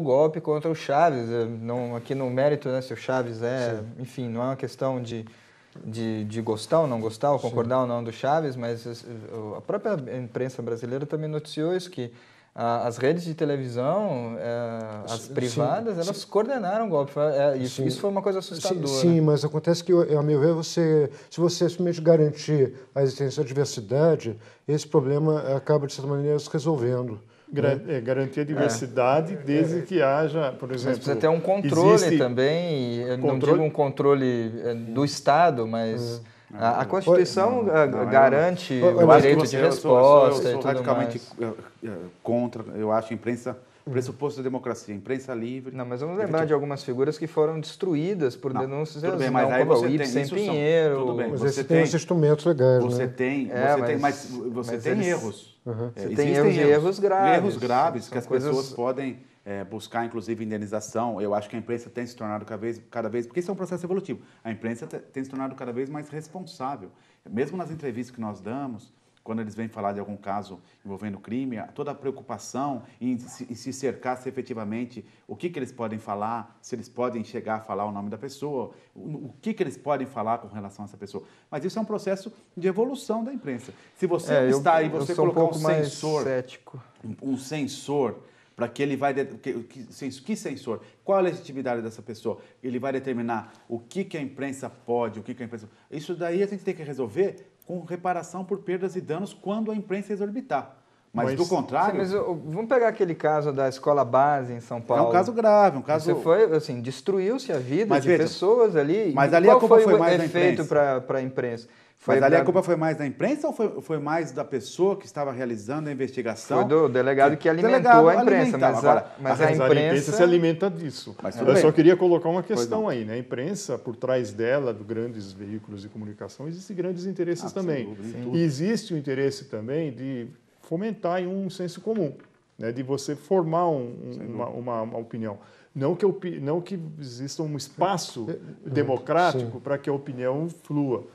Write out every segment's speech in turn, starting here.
golpe contra o Chaves, eh, não, aqui no mérito, né, se o Chaves é, Sim. enfim, não é uma questão de, de, de gostar ou não gostar, ou concordar Sim. ou não do Chaves, mas eh, a própria imprensa brasileira também noticiou isso, que as redes de televisão, eh, as privadas, sim, elas coordenaram o golpe. isso, isso foi uma coisa assustadora. Sim, mas acontece que, a meu ver, você, se você simplesmente garantir a existência da diversidade, esse problema acaba, de certa maneira, se resolvendo. Né? é, garantir a diversidade é. desde que haja, por exemplo. Mas precisa ter um controle também, controle? não digo um controle é, do Estado, mas. É. A, a Constituição garante não, eu, eu, o direito de resposta. Eu sou, eu sou radicalmente mais. É, contra, eu acho a imprensa o pressuposto da democracia, imprensa livre. Não, mas vamos lembrar de algumas figuras que foram destruídas por não, denúncias. Tudo bem, não, mas aí você tem Pinheiro. São, tudo bem, mas você tem, os instrumentos legais. Você né? tem, é, você mas, tem, mas você mas tem eles, erros. Uhum. É, você é, tem erros, erros, erros graves. Erros graves que as coisas... pessoas podem é, buscar, inclusive, indenização. Eu acho que a imprensa tem se tornado cada vez, cada vez porque isso é um processo evolutivo. A imprensa tem se tornado cada vez mais responsável. Mesmo nas entrevistas que nós damos, quando eles vêm falar de algum caso envolvendo crime, toda a preocupação em se cercar se efetivamente o que, que eles podem falar, se eles podem chegar a falar o nome da pessoa, o que, que eles podem falar com relação a essa pessoa. Mas isso é um processo de evolução da imprensa. Se você é, está aí, você colocar um, um sensor, um sensor para que ele vai que, que, que sensor, qual a legitimidade dessa pessoa, ele vai determinar o que, que a imprensa pode, o que, que a imprensa isso daí a gente tem que resolver com reparação por perdas e danos quando a imprensa exorbitar. Mas, mas do contrário. Sim, mas eu, vamos pegar aquele caso da escola base em São Paulo. É um caso grave, um caso. Você foi, assim, destruiu-se a vida mas, de veja, pessoas ali. Mas ali a culpa foi, foi mais da imprensa. para a imprensa? Foi mas ali pra... a culpa foi mais da imprensa ou foi, foi mais da pessoa que estava realizando a investigação? Foi do delegado que alimentou delegado a imprensa. Mas, Agora, a, mas a, a, imprensa... imprensa... se alimenta disso. Mas Eu bem. só queria colocar uma questão aí. Né? A imprensa, por trás dela, dos grandes veículos de comunicação, existem grandes interesses ah, também. e existe o interesse também de fomentar um senso comum, né, de você formar um, uma, uma, uma, opinião. Não que, opi não que exista um espaço é, é, é, democrático para que a opinião flua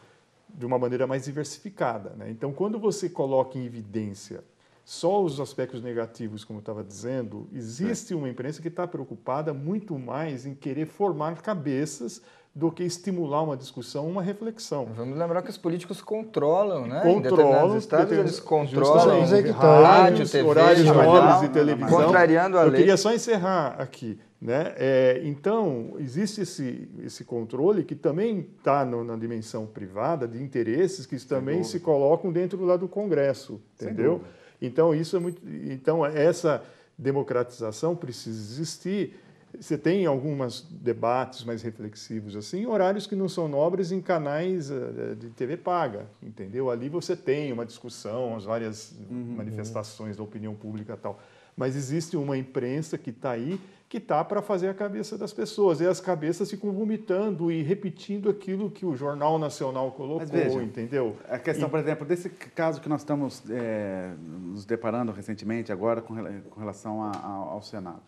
de uma maneira mais diversificada. Né? Então, quando você coloca em evidência só os aspectos negativos, como eu estava dizendo, existe uma imprensa que está preocupada muito mais em querer formar cabeças do que estimular uma discussão, uma reflexão. Vamos lembrar que os políticos controlam, né? Controlam, estados, eles controlam rádio, TV, horários nobres de né? televisão. Contrariando a lei. Eu queria só encerrar aqui. Né? É, então, existe esse, esse controle que também está na dimensão privada, de interesses que também se colocam dentro lá do Congresso, entendeu? Então, isso é muito, então, essa democratização precisa existir você tem alguns debates mais reflexivos assim, horários que não são nobres em canais eh, eh, de TV paga, entendeu? Ali você tem uma discussão, as várias uhum. manifestações da opinião pública tal. Mas existe uma imprensa que está aí, que está para fazer a cabeça das pessoas. E as cabeças ficam vomitando e repetindo aquilo que o Jornal Nacional colocou, veja, entendeu? A questão, e... por exemplo, desse caso que nós estamos é, nos deparando recentemente agora com, relação a, a, ao Senado.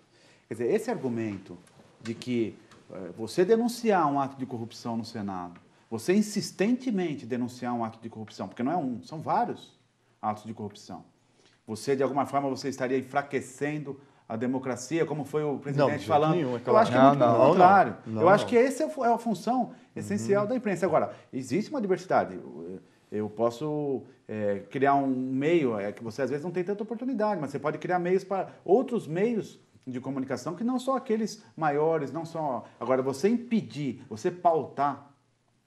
Quer dizer, esse argumento de que eh, você denunciar um ato de corrupção no Senado, você insistentemente denunciar um ato de corrupção, porque não é um, são vários atos de corrupção. Você, de alguma forma, você estaria enfraquecendo a democracia, como foi o presidente não, falando. Nenhum, é claro. Eu acho que é muito não, não, contrário. Não, eu acho que essa é, é a função uhum. essencial uhum. da imprensa. Agora, existe uma diversidade. Eu posso é, criar um meio, é que você às vezes não tem tanta oportunidade, mas você pode criar meios para outros meios de comunicação que não são aqueles maiores, não são. Agora, você impedir, você pautar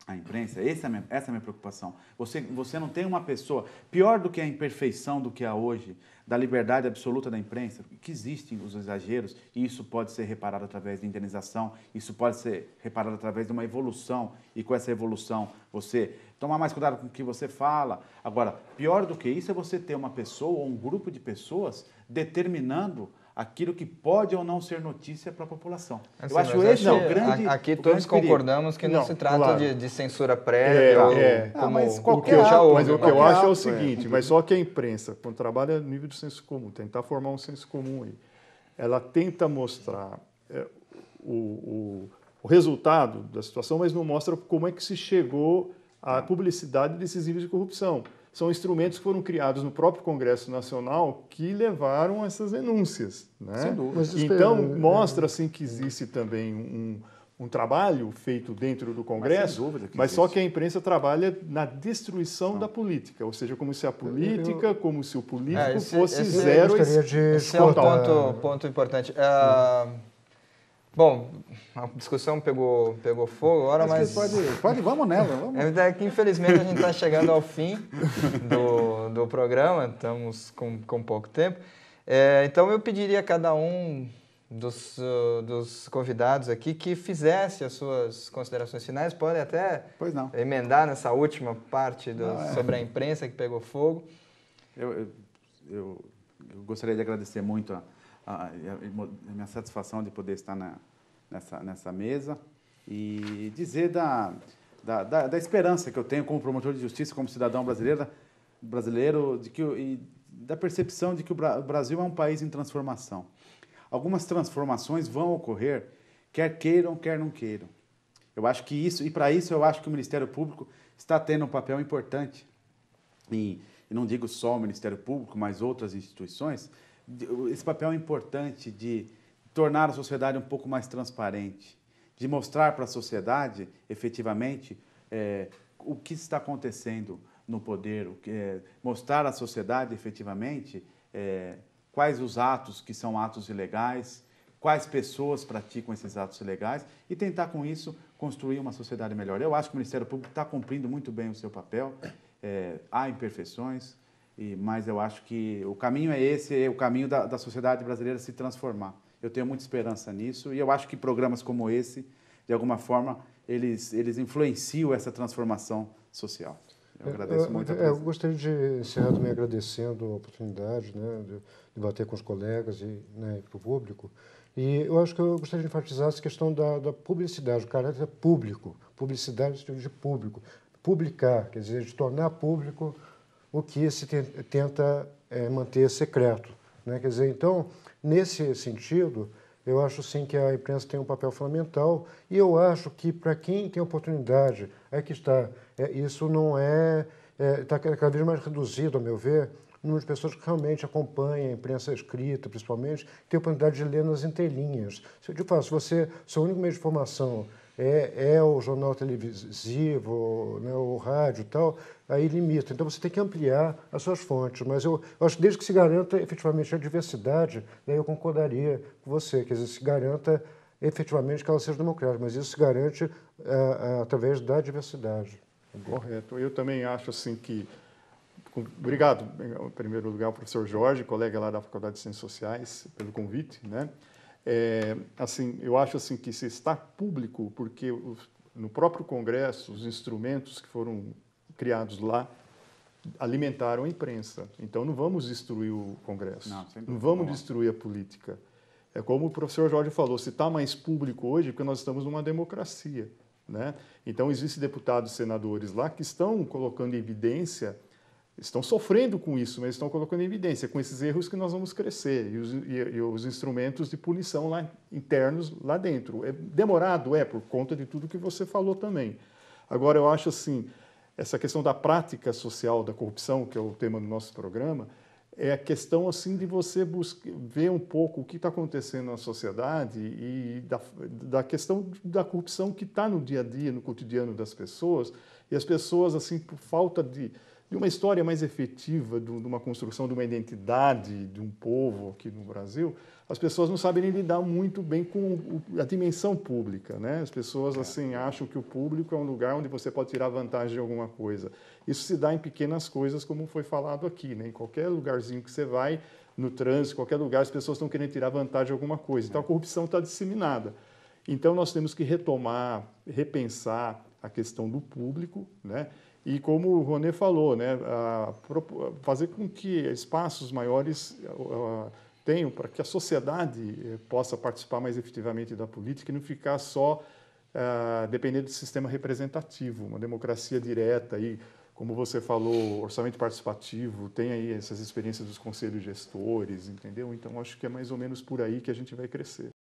a imprensa, essa é a minha, essa é a minha preocupação. Você, você não tem uma pessoa, pior do que a imperfeição do que há hoje, da liberdade absoluta da imprensa, que existem os exageros, e isso pode ser reparado através de indenização, isso pode ser reparado através de uma evolução, e com essa evolução você tomar mais cuidado com o que você fala. Agora, pior do que isso é você ter uma pessoa ou um grupo de pessoas determinando aquilo que pode ou não ser notícia para a população. eu assim, acho esse é o grande Aqui o todos grande concordamos que não, não, se trata claro. de, de, censura prévia. É, ou, é. Como, ah, mas qualquer o que eu, mas o que eu acho é o é. seguinte, é. mas só que a imprensa, quando trabalha no nível de senso comum, tentar formar um senso comum aí, ela tenta mostrar é, o, o, o resultado da situação, mas não mostra como é que se chegou à publicidade desses níveis de corrupção são instrumentos que foram criados no próprio Congresso Nacional que levaram a essas denúncias. Né? Sem dúvida. Então, é, é, é. mostra assim que existe também um, um trabalho feito dentro do Congresso, mas, que mas só que a imprensa trabalha na destruição Não. da política, ou seja, como se a política, como se o político é, esse, fosse esse zero. Esse, esse é um ponto, ponto importante. Uh, Bom, a discussão pegou, pegou fogo agora, mas. mas... Pode, pode, vamos nela. Vamos. É, é que, infelizmente, a gente está chegando ao fim do, do programa, estamos com, com pouco tempo. É, então, eu pediria a cada um dos, dos convidados aqui que fizesse as suas considerações finais. Pode até emendar nessa última parte do, não, é. sobre a imprensa que pegou fogo. Eu, eu, eu gostaria de agradecer muito a a, a minha satisfação de poder estar na, nessa, nessa mesa e dizer da, da, da, da, esperança que eu tenho como promotor de justiça, como cidadão brasileiro, brasileiro de que, e da percepção de que o Brasil é um país em transformação. Algumas transformações vão ocorrer, quer queiram, quer não queiram. Eu acho que isso, e para isso eu acho que o Ministério Público está tendo um papel importante. E, e não digo só o Ministério Público, mas outras instituições, esse papel importante de tornar a sociedade um pouco mais transparente, de mostrar para a sociedade, efetivamente, é, o que está acontecendo no poder, que, é, mostrar à sociedade, efetivamente, é, quais os atos que são atos ilegais, quais pessoas praticam esses atos ilegais e tentar, com isso, construir uma sociedade melhor. Eu acho que o Ministério Público está cumprindo muito bem o seu papel, é, há imperfeições, e, mas eu acho que o caminho é esse, é o caminho da, da sociedade brasileira se transformar. Eu tenho muita esperança nisso e eu acho que programas como esse, de alguma forma, eles, eles influenciam essa transformação social. Eu é, agradeço muito muito. É, eu, eu gostaria de encerrar me agradecendo a oportunidade né, de, debater bater com os colegas e né, com o público. E eu acho que eu gostaria de enfatizar essa questão da, da publicidade, o caráter público, publicidade de público, publicar, quer dizer, de tornar público o que se tenta é, manter secreto. Né? Quer dizer, então, nesse sentido, eu acho sim que a imprensa tem um papel fundamental e eu acho que para quem tem oportunidade, é que está, é, isso não é, está é, tá cada vez mais reduzido, a meu ver, o número de pessoas que realmente acompanham a imprensa escrita, principalmente, tem a oportunidade de ler nas entrelinhas. Se eu te faço, você, seu único meio de informação é, é o jornal televisivo, né, o rádio tal, aí limita. Então você tem que ampliar as suas fontes. Mas eu, eu acho que desde que se garanta efetivamente a diversidade, daí né, eu concordaria com você, quer dizer, se garanta efetivamente que ela seja democrática, mas isso se garante uh, uh, através da diversidade. Correto. Eu também acho assim que. Obrigado, em primeiro lugar, ao professor Jorge, colega lá da Faculdade de Ciências Sociais, pelo convite, né? É, assim, eu acho assim que se está público, porque no próprio Congresso os instrumentos que foram criados lá alimentaram a imprensa. Então não vamos destruir o Congresso, não, não vamos não. destruir a política. É como o professor Jorge falou, se está mais público hoje, porque nós estamos numa democracia. Né? Então, existem deputados e senadores lá que estão colocando em evidência estão sofrendo com isso, mas estão colocando em evidência. Com esses erros que nós vamos crescer e os, e, e os instrumentos de punição lá, internos lá dentro. É demorado, é, por conta de tudo que você falou também. Agora, eu acho assim, essa questão da prática social da corrupção, que é o tema do nosso programa, é a questão assim de você buscar, ver um pouco o que está acontecendo na sociedade e da, da questão da corrupção que está no dia a dia, no cotidiano das pessoas, e as pessoas, assim, por falta de de uma história mais efetiva, de uma construção de uma identidade de um povo aqui no Brasil, as pessoas não sabem lidar muito bem com a dimensão pública, né? As pessoas é. assim acham que o público é um lugar onde você pode tirar vantagem de alguma coisa. Isso se dá em pequenas coisas, como foi falado aqui, né? Em qualquer lugarzinho que você vai, no trânsito, qualquer lugar, as pessoas estão querendo tirar vantagem de alguma coisa. Então a corrupção está disseminada. Então nós temos que retomar, repensar a questão do público, né? E como o Ronê falou, né, a, fazer com que espaços maiores eh, tenham para que a sociedade eh, possa participar mais efetivamente da política e não ficar só eh, dependendo do sistema representativo, uma democracia direta e, como você falou, orçamento participativo, tem aí essas experiências dos conselhos gestores, entendeu? Então acho que é mais ou menos por aí que a gente vai crescer.